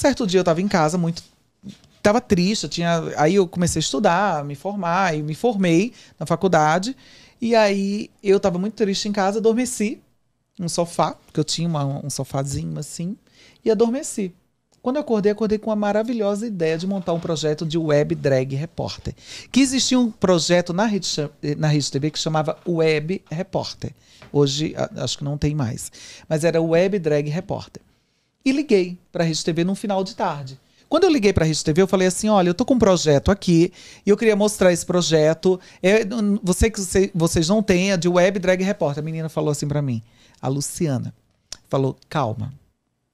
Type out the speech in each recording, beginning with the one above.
Certo dia eu tava em casa, muito. Tava triste, tinha. Aí eu comecei a estudar, me formar, e me formei na faculdade. E aí eu tava muito triste em casa, adormeci um sofá, porque eu tinha uma, um sofazinho assim, e adormeci. Quando eu acordei, acordei com uma maravilhosa ideia de montar um projeto de web drag repórter. Que existia um projeto na Rede, na Rede TV que chamava Web Repórter. Hoje acho que não tem mais. Mas era Web Drag Repórter e liguei para a RedeTV TV num final de tarde. Quando eu liguei para a RedeTV TV, eu falei assim: olha, eu tô com um projeto aqui e eu queria mostrar esse projeto. É, você que você, vocês não têm, é de Web Drag Repórter. A menina falou assim para mim, a Luciana, falou: calma.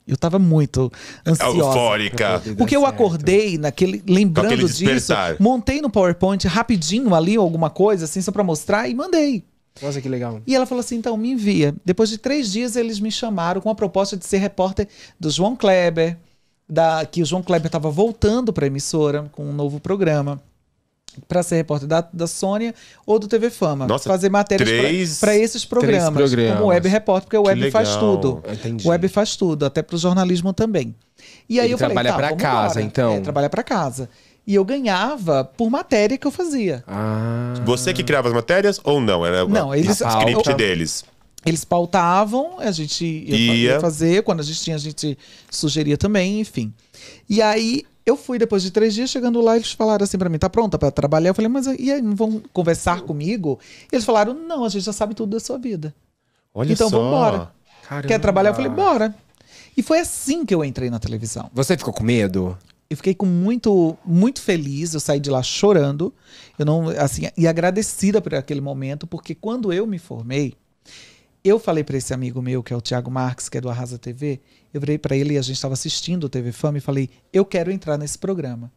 Eu tava muito ansiosa. Eufórica. Porque eu certo. acordei naquele. Lembrando disso, montei no PowerPoint rapidinho ali alguma coisa, assim, só para mostrar e mandei. Nossa, que legal. E ela falou assim: então, me envia. Depois de três dias, eles me chamaram com a proposta de ser repórter do João Kleber, da, que o João Kleber estava voltando para a emissora com um novo programa. Para ser repórter da, da Sônia ou do TV Fama. Nossa, fazer matérias para esses programas, programas, Como web repórter, porque o web faz tudo. Entendi. O web faz tudo, até para o jornalismo também. E aí Ele eu trabalha falei: trabalha tá, para casa, embora. então. É, trabalha para casa. E eu ganhava por matéria que eu fazia. Ah. Você que criava as matérias ou não? Era não, eles, o script eu, deles. Eles pautavam, a gente ia, ia. fazer, quando a gente tinha, a gente sugeria também, enfim. E aí eu fui depois de três dias, chegando lá, eles falaram assim para mim: tá pronta para trabalhar? Eu falei, mas e aí, não vão conversar comigo? E eles falaram: não, a gente já sabe tudo da sua vida. Olha então só. vamos embora. Caramba. Quer trabalhar? Eu falei: bora. E foi assim que eu entrei na televisão. Você ficou com medo? eu fiquei com muito, muito feliz. Eu saí de lá chorando, eu não, assim, e agradecida por aquele momento, porque quando eu me formei, eu falei para esse amigo meu, que é o Tiago Marques, que é do Arrasa TV, eu virei para ele e a gente estava assistindo o TV Fama e falei: eu quero entrar nesse programa.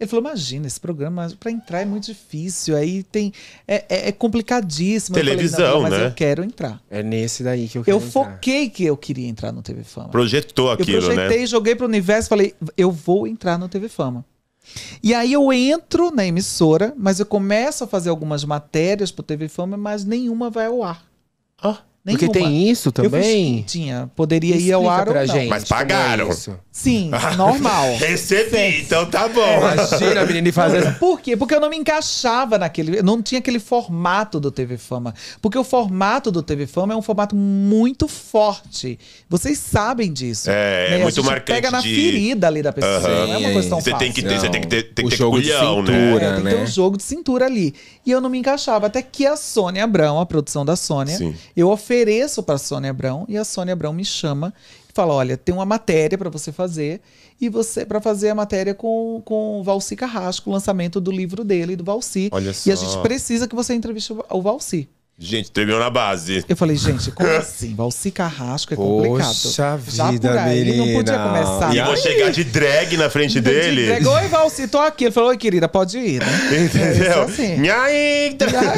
Ele falou: imagina, esse programa para entrar é muito difícil, aí tem. É, é, é complicadíssimo. Televisão, eu falei, não, mas né? eu quero entrar. É nesse daí que eu quero. Eu entrar. foquei que eu queria entrar no TV Fama. Projetou aquilo, eu né? projetei, né? joguei pro universo falei: eu vou entrar no TV Fama. E aí eu entro na emissora, mas eu começo a fazer algumas matérias pro TV Fama, mas nenhuma vai ao ar. Ah. Porque tem isso também? Fiz, tinha. Poderia Explica ir ao ar pra ou gente. Mas é pagaram. É Sim, ah, normal. Recebi, então tá bom. É. imagina a menina fazer Por quê? Porque eu não me encaixava naquele. não tinha aquele formato do TV Fama. Porque o formato do TV Fama é um formato muito forte. Vocês sabem disso. É, é né? é muito marcante. pega na de... ferida ali da pessoa. Não é uma questão você fácil. Tem que ter, você tem que ter, tem o que ter jogo culhão, de né? cintura, né? É, tem que ter né? um jogo de cintura ali. E eu não me encaixava. Até que a Sônia Abrão, a produção da Sônia, Sim. eu ofereço para a Sônia Abrão e a Sônia Abrão me chama e fala: olha, tem uma matéria para você fazer e você para fazer a matéria com, com o Valci Carrasco, o lançamento do livro dele, do Valci. Olha só. E a gente precisa que você entreviste o Valci. Gente, terminou na base. Eu falei, gente, como assim? Valci Carrasco é complicado. Poxa Já vida, por aí, menina. não podia começar. E eu vou chegar de drag na frente dele. Drag, e Valci, tô aqui. Ele falou, oi, querida, pode ir. Né? Entendeu? É isso assim. Nhaí!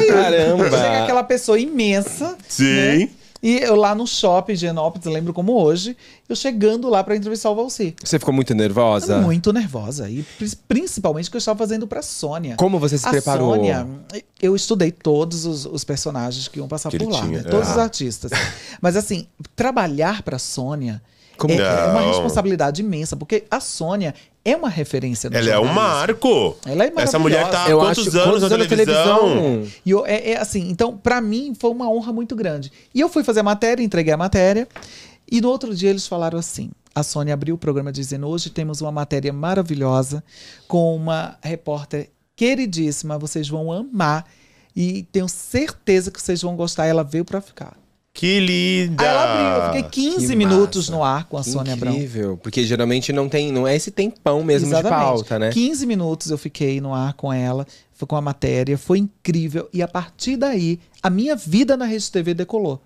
Caramba! Chega aquela pessoa imensa. Sim. Né? E eu lá no shopping de Enópolis, lembro como hoje, eu chegando lá para entrevistar o Valci. Você ficou muito nervosa? Muito nervosa. E principalmente que eu estava fazendo pra Sônia. Como você se a preparou? Sônia, eu estudei todos os, os personagens que iam passar que por lá, né? Todos ah. os artistas. Mas assim, trabalhar pra Sônia. Como é, é uma responsabilidade imensa, porque a Sônia é uma referência no Ela é jornalismo. é um marco. Ela é Essa mulher tá há eu quantos anos na televisão? televisão? E eu, é, é assim, então para mim foi uma honra muito grande. E eu fui fazer a matéria, entreguei a matéria, e no outro dia eles falaram assim: a Sônia abriu o programa dizendo: hoje temos uma matéria maravilhosa com uma repórter queridíssima, vocês vão amar e tenho certeza que vocês vão gostar. Ela veio para ficar. Que linda! Aí ela abriu, eu fiquei 15 que minutos massa. no ar com a Sônia incrível. Abrão. Incrível, porque geralmente não tem, não é esse tempão mesmo Exatamente. de pauta, né? 15 minutos eu fiquei no ar com ela, com a matéria, foi incrível e a partir daí a minha vida na Rede TV decolou.